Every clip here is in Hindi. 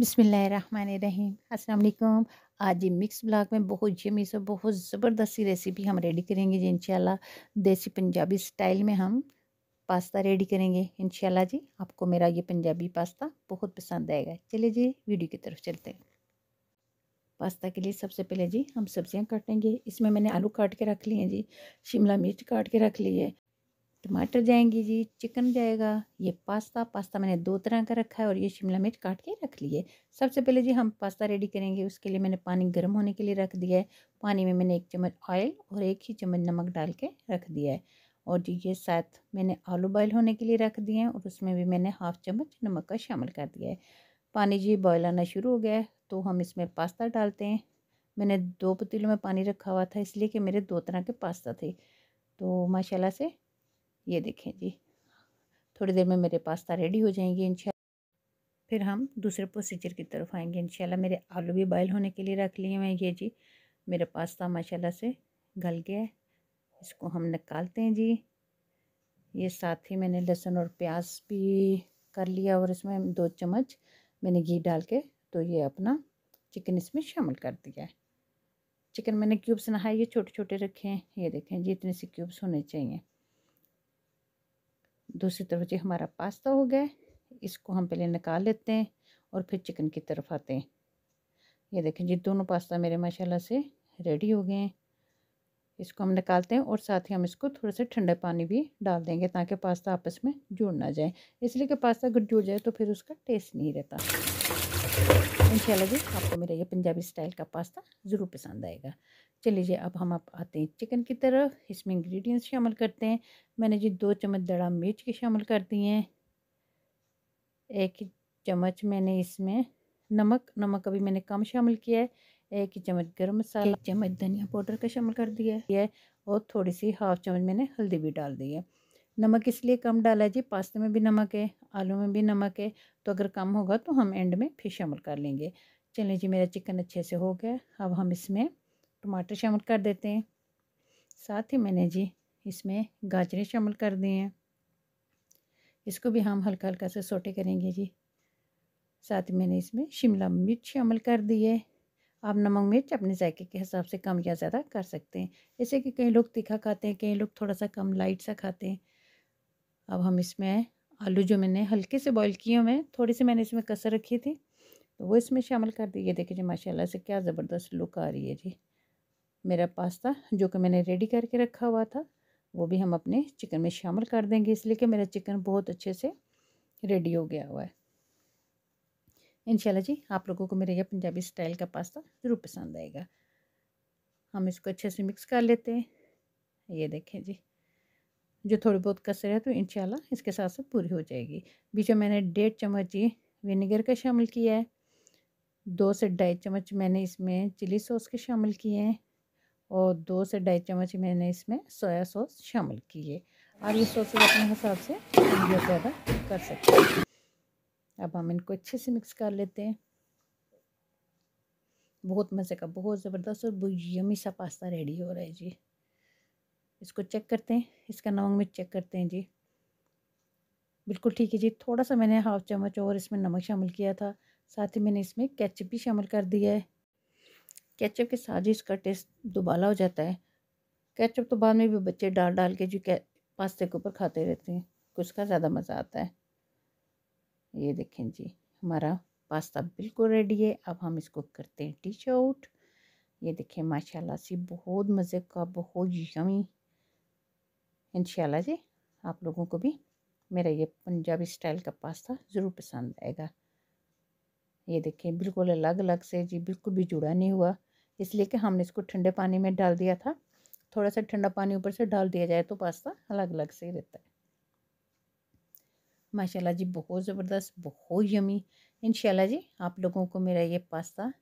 बिसमीम् अल्लाम आज ये मिक्स ब्लाग में बहुत यमी और बहुत ज़बरदस्त सी रेसिपी हम रेडी करेंगे जी इंशाल्लाह देसी पंजाबी स्टाइल में हम पास्ता रेडी करेंगे इंशाल्लाह जी आपको मेरा ये पंजाबी पास्ता बहुत पसंद आएगा चलिए जी वीडियो की तरफ चलते हैं पास्ता के लिए सबसे पहले जी हम सब्ज़ियाँ काटेंगे इसमें मैंने आलू काट के रख लिए हैं जी शिमला मिर्च काट के रख ली है टमाटर जाएंगे जी चिकन जाएगा ये पास्ता पास्ता मैंने दो तरह का रखा है और ये शिमला मिर्च काट के रख लिए सबसे पहले जी हम पास्ता रेडी करेंगे उसके लिए मैंने पानी गर्म होने के लिए रख दिया है पानी में मैंने एक चम्मच ऑयल और एक ही चम्मच नमक डाल के रख दिया है और जी ये साथ मैंने आलू बॉयल होने के लिए रख दिए हैं और उसमें भी मैंने हाफ़ चम्मच नमक का शामिल कर दिया है पानी जी बॉयल आना शुरू हो गया तो हम इसमें पास्ता डालते हैं मैंने दो पतीलों में पानी रखा हुआ था इसलिए कि मेरे दो तरह के पास्ता थे तो माशाल्लाह से ये देखें जी थोड़ी देर में मेरे पास्ता रेडी हो जाएंगे इन फिर हम दूसरे प्रोसीजर की तरफ आएंगे इन मेरे आलू भी बॉयल होने के लिए रख लिए हैं ये जी मेरा पास्ता माशाल्लाह से गल गया है इसको हम निकालते हैं जी ये साथ ही मैंने लहसुन और प्याज भी कर लिया और इसमें दो चम्मच मैंने घी डाल के तो ये अपना चिकन इसमें शामिल कर दिया है चिकन मैंने क्यूब्स नहाए ये छोटे छोटे रखे हैं ये देखें जी इतने से क्यूब्स होने चाहिए दूसरी तरफ जी हमारा पास्ता हो गया इसको हम पहले निकाल लेते हैं और फिर चिकन की तरफ आते हैं ये देखें जी दोनों पास्ता मेरे माशाल्लाह से रेडी हो गए हैं इसको हम निकालते हैं और साथ ही हम इसको थोड़ा सा ठंडा पानी भी डाल देंगे ताकि पास्ता आपस में जुड़ ना जाए इसलिए कि पास्ता अगर जुड़ जाए तो फिर उसका टेस्ट नहीं रहता इंशाल्लाह जी आपको मेरा ये पंजाबी स्टाइल का पास्ता ज़रूर पसंद आएगा चलिए जी अब हम आप आते हैं चिकन की तरफ इसमें इंग्रेडिएंट्स शामिल करते हैं मैंने जी दो चम्मच दड़ा मिर्च के शामिल कर दिए हैं एक चम्मच मैंने इसमें नमक नमक अभी मैंने कम शामिल किया है एक ही चम्मच गर्म मसाला चम्मच धनिया पाउडर का शामिल कर दिया है और थोड़ी सी हाफ चम्मच मैंने हल्दी भी डाल दी है नमक इसलिए कम डाला है जी पास्ते में भी नमक है आलू में भी नमक है तो अगर कम होगा तो हम एंड में फिर शामिल कर लेंगे चलें जी मेरा चिकन अच्छे से हो गया अब हम इसमें टमाटर शामिल कर देते हैं साथ ही मैंने जी इसमें गाजरें शामिल कर दी हैं इसको भी हम हल्का हल्का से सोटे करेंगे जी साथ ही मैंने इसमें शिमला मिर्च शामिल कर दी है आप नमक मिर्च अपने जायके के हिसाब से कम या ज़्यादा कर सकते हैं जैसे कि कई लोग तीखा खाते हैं कई लोग थोड़ा सा कम लाइट सा खाते हैं अब हम इसमें आलू जो मैंने हल्के से बॉईल किए हुए हैं थोड़ी सी मैंने इसमें कसर रखी थी तो वो इसमें शामिल कर दी ये देखिए जी माशाल्लाह से क्या ज़बरदस्त लुक आ रही है जी मेरा पास्ता जो कि मैंने रेडी करके रखा हुआ था वो भी हम अपने चिकन में शामिल कर देंगे इसलिए कि मेरा चिकन बहुत अच्छे से रेडी हो गया हुआ है इनशाला जी आप लोगों को मेरा यह पंजाबी स्टाइल का पास्ता ज़रूर पसंद आएगा हम इसको अच्छे से मिक्स कर लेते हैं ये देखें जी जो थोड़ी बहुत कसर है तो इन इसके साथ साथ पूरी हो जाएगी बीच में मैंने डेढ़ चम्मच ही विनेगर का शामिल किया है दो से ढाई चम्मच मैंने इसमें चिली सॉस के शामिल किए हैं और दो से ढाई चम्मच मैंने इसमें सोया सॉस शामिल किए और ये सॉस अपने हिसाब से ये ज़्यादा कर सकते हैं अब हम इनको अच्छे से मिक्स कर लेते हैं बहुत मज़े का बहुत ज़बरदस्त और यमी सा पास्ता रेडी हो रहा है जी इसको चेक करते हैं इसका नमक मिर्च चेक करते हैं जी बिल्कुल ठीक है जी थोड़ा सा मैंने हाफ चम्मच और इसमें नमक शामिल किया था साथ ही मैंने इसमें केचप भी शामिल कर दिया है केचप के साथ ही इसका टेस्ट दुबाला हो जाता है केचप तो बाद में भी बच्चे डाल डाल के जो पास्ते के ऊपर खाते रहते हैं उसका ज़्यादा मज़ा आता है ये देखें जी हमारा पास्ता बिल्कुल रेडी है अब हम इसको करते हैं डिश आउट ये देखें माशाल्लाह से बहुत मज़े का बहुत यमी इन जी आप लोगों को भी मेरा ये पंजाबी स्टाइल का पास्ता ज़रूर पसंद आएगा ये देखें बिल्कुल अलग अलग से जी बिल्कुल भी जुड़ा नहीं हुआ इसलिए कि हमने इसको ठंडे पानी में डाल दिया था थोड़ा सा ठंडा पानी ऊपर से डाल दिया जाए तो पास्ता अलग अलग से ही रहता है माशाल्लाह जी बहुत ज़बरदस्त बहुत यमी इन जी आप लोगों को मेरा ये पास्ता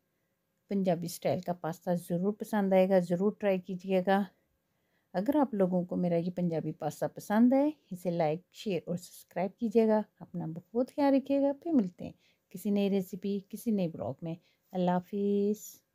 पंजाबी स्टाइल का पास्ता ज़रूर पसंद आएगा ज़रूर ट्राई कीजिएगा अगर आप लोगों को मेरा ये पंजाबी पास्ता पसंद आए इसे लाइक शेयर और सब्सक्राइब कीजिएगा अपना बहुत ख्याल रखिएगा फिर मिलते हैं किसी नई रेसिपी किसी नए ब्लॉग में अल्लाह हाफिज़